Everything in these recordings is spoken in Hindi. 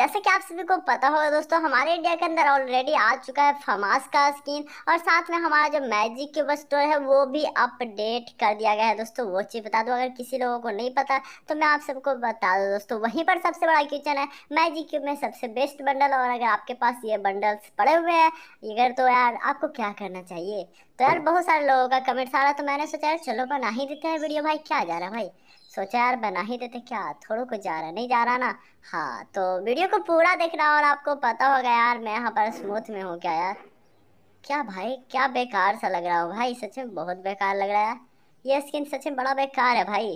जैसे कि आप सभी को पता होगा दोस्तों हमारे इंडिया के अंदर ऑलरेडी आ चुका है फमास का स्किन और साथ में हमारा जो मैजिक के स्टोर है वो भी अपडेट कर दिया गया है दोस्तों वो चीज़ बता दूँ अगर किसी लोगों को नहीं पता तो मैं आप सबको बता दूँ दोस्तों वहीं पर सबसे बड़ा किचन है मैजिक क्यूब में सबसे बेस्ट बंडल और अगर आपके पास ये बंडल्स पड़े हुए हैं अगर तो यार आपको क्या करना चाहिए तो यार हम्म। बहुत सारे लोगों का कमेंट्स आ रहा तो मैंने सोचा यार चलो बना ही देते हैं वीडियो भाई क्या जा रहा है भाई सोचा यार बना ही देते क्या थोड़ा कुछ जा रहा नहीं जा रहा ना हाँ तो वीडियो को पूरा देखना और आपको पता होगा यार मैं यहाँ पर स्मूथ में हूँ क्या यार क्या भाई क्या बेकार सा लग रहा हूँ भाई सच में बहुत बेकार लग रहा है ये स्किन सच में बड़ा बेकार है भाई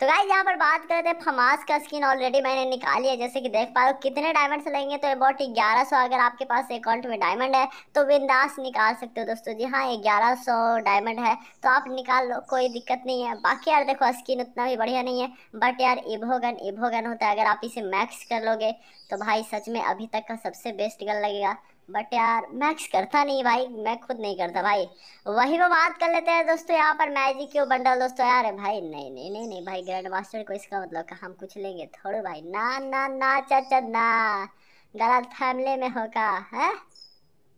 तो भाई यहाँ पर बात करते हैं फमास का स्किन ऑलरेडी मैंने निकाली है जैसे कि देख पा रहे हो कितने डायमंड से लगेंगे तो अबाउट ग्यारह सौ अगर आपके पास अकाउंट में डायमंड है तो बिंदास निकाल सकते हो दोस्तों जी हाँ ग्यारह सौ डायमंड है तो आप निकाल लो कोई दिक्कत नहीं है बाकी यार देखो स्किन उतना भी बढ़िया नहीं है बट यार इभोगन इभोगन होता है अगर आप इसे मैक्स कर लोगे तो भाई सच में अभी तक का सबसे बेस्ट गन लगेगा बट यार मैक्स करता नहीं भाई मैं खुद नहीं करता भाई वही वो बात कर लेते हैं दोस्तों यहाँ पर मैजिक क्यों बंडल दोस्तों यार भाई नहीं नहीं नहीं नहीं भाई ग्रैंड मास्टर को इसका मतलब का हम कुछ लेंगे थोड़ो भाई ना ना ना चचा ना गलत फैमिली में होगा है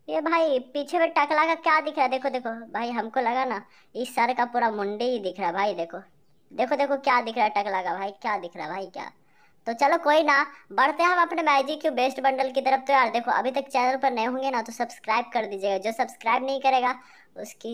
ये भाई पीछे में टकला का क्या दिख रहा है देखो देखो भाई हमको लगा ना इस सर का पूरा मुंडे ही दिख रहा है भाई देखो देखो देखो क्या दिख रहा है टकला का भाई क्या दिख रहा है भाई क्या तो चलो कोई ना बढ़ते हैं हम अपने मैजिक क्यू बेस्ट बंडल की तरफ तो यार देखो अभी तक चैनल पर नए होंगे ना तो सब्सक्राइब कर दीजिएगा जो सब्सक्राइब नहीं करेगा उसकी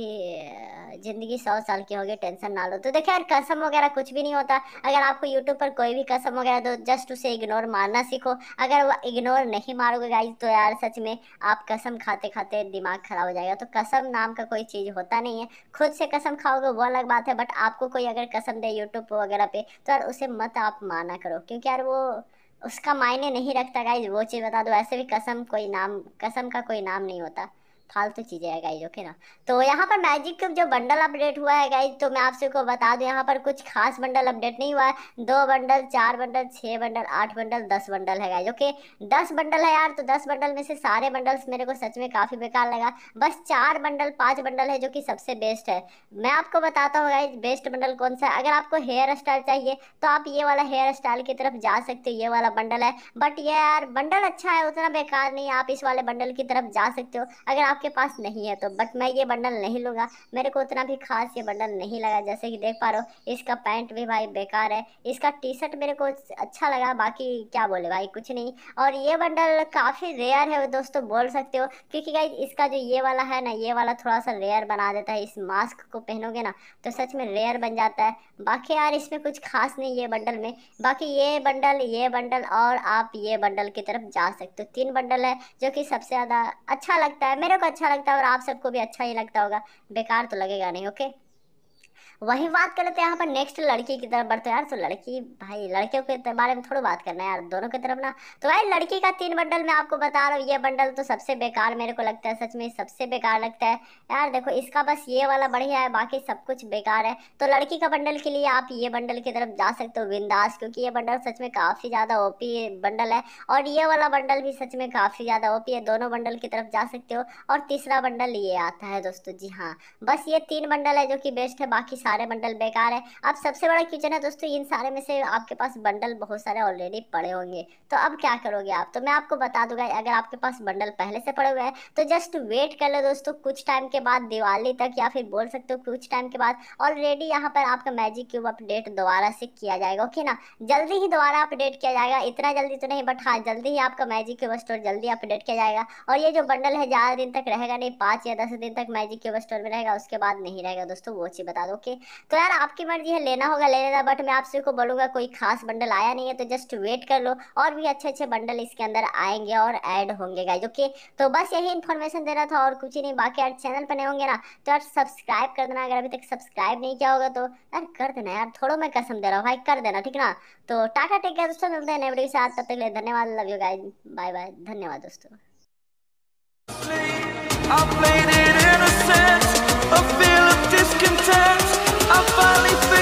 ज़िंदगी सौ साल की होगी टेंशन ना लो तो देखिए यार कसम वगैरह कुछ भी नहीं होता अगर आपको यूट्यूब पर कोई भी कसम वगैरह दो तो जस्ट उसे इग्नोर मारना सीखो अगर वो इग्नोर नहीं मारोगे गाइज तो यार सच में आप कसम खाते खाते दिमाग ख़राब हो जाएगा तो कसम नाम का कोई चीज़ होता नहीं है खुद से कसम खाओगे वो अलग बात है बट आपको कोई अगर कसम दे यूट्यूब वगैरह पे तो यार उसे मत आप माना करो क्योंकि यार पर वो उसका मायने नहीं रखता गाइज वो चीज़ बता दो ऐसे भी कसम कोई नाम कसम का कोई नाम नहीं होता फालतू चीज़ें है गाइज ओके ना तो यहाँ पर मैजिक क्यूब जो बंडल अपडेट हुआ है गाइज तो मैं आपसे को बता दूँ यहाँ पर कुछ खास बंडल अपडेट नहीं हुआ है दो बंडल चार बंडल छः बंडल आठ बंडल दस बंडल है गाइज ओके दस बंडल है यार तो दस बंडल में से सारे बंडल्स मेरे को सच में काफ़ी बेकार लगा बस चार बंडल पाँच बंडल है जो कि सबसे बेस्ट है मैं आपको बताता हूँ गाइज बेस्ट बंडल कौन सा है अगर आपको हेयर स्टाइल चाहिए तो आप ये वाला हेयर स्टाइल की तरफ जा सकते हो ये वाला बंडल है बट ये यार बंडल अच्छा है उतना बेकार नहीं आप इस वाले बंडल की तरफ जा सकते हो अगर आप आपके पास नहीं है तो बट मैं ये बंडल नहीं लूँगा मेरे को उतना भी खास ये बंडल नहीं लगा जैसे कि देख पा रहे हो इसका पैंट भी भाई बेकार है इसका टी शर्ट मेरे को अच्छा लगा बाकी क्या बोले भाई कुछ नहीं और ये बंडल काफ़ी रेयर है दोस्तों बोल सकते हो क्योंकि भाई इसका जो ये वाला है ना ये वाला थोड़ा सा रेयर बना देता है इस मास्क को पहनोगे ना तो सच में रेयर बन जाता है बाकी यार इसमें कुछ खास नहीं ये बंडल में बाकी ये बंडल ये बंडल और आप ये बंडल की तरफ जा सकते हो तीन बंडल है जो कि सबसे ज़्यादा अच्छा लगता है मेरे को अच्छा लगता है और आप सबको भी अच्छा ही लगता होगा बेकार तो लगेगा नहीं ओके वही बात कर लेते हैं यहाँ पर नेक्स्ट लड़की की तरफ बढ़ते यार तो लड़की भाई लड़कियों के बारे में थोड़ी बात करना है यार दोनों की तरफ ना तो भाई लड़की का तीन बंडल मैं आपको बता रहा हूँ ये बंडल तो सबसे बेकार मेरे को लगता है सच में सबसे बेकार लगता है यार देखो इसका बस ये वाला बढ़िया है बाकी सब कुछ बेकार है तो लड़की का बंडल के लिए आप ये बंडल की तरफ जा सकते हो बिंदास क्योंकि ये बंडल सच में काफ़ी ज़्यादा ओपी बंडल है और ये वाला बंडल भी सच में काफ़ी ज़्यादा ओपी है दोनों बंडल की तरफ जा सकते हो और तीसरा बंडल ये आता है दोस्तों जी हाँ बस ये तीन बंडल है जो कि बेस्ट है बाकी सारे बंडल बेकार है अब सबसे बड़ा किचन है दोस्तों इन सारे में से आपके पास बंडल बहुत सारे ऑलरेडी पड़े होंगे तो अब क्या करोगे आप तो मैं आपको बता दूंगा अगर आपके पास बंडल पहले से पड़े हुए हैं तो जस्ट वेट कर लो दोस्तों कुछ टाइम के बाद दिवाली तक या फिर बोल सकते हो कुछ टाइम के बाद ऑलरेडी यहाँ पर आपका मैजिक क्यूब अपडेट दोबारा से किया जाएगा ओके ना जल्दी ही दोबारा अपडेट किया जाएगा इतना जल्दी तो नहीं बट हाँ जल्दी ही आपका मैजिक क्यूब स्टोर जल्दी अपडेट किया जाएगा और ये जो बंडल है ज़्यादा दिन तक रहेगा नहीं पाँच या दस दिन तक मैजिक क्यूब स्टोर में रहेगा उसके बाद नहीं रहेगा दोस्तों वो चीज़ बता दो ओके तो यार आपकी मर्जी है लेना होगा ले लेना बट मैं आपसे को बोलूँगा कोई खास बंडल आया नहीं है तो जस्ट वेट कर लो और भी अच्छे अच्छे बंडल इसके अंदर आएंगे और ऐड होंगे गाइज ओके तो बस यही इन्फॉर्मेशन देना था और कुछ ही नहीं बाकी यार चैनल पर नहीं होंगे ना तो यार सब्सक्राइब कर देना अगर अभी तक सब्सक्राइब नहीं किया होगा तो यार कर देना यार थोड़ा मैं कसम दे रहा हूँ भाई कर देना ठीक ना तो टाटा टेक दोस्तों मिलते हैं नए के साथ तब तक ले धन्यवाद love you guys bye bye धन्यवाद दोस्तों I played it innocent, a feel of discontent. I finally feel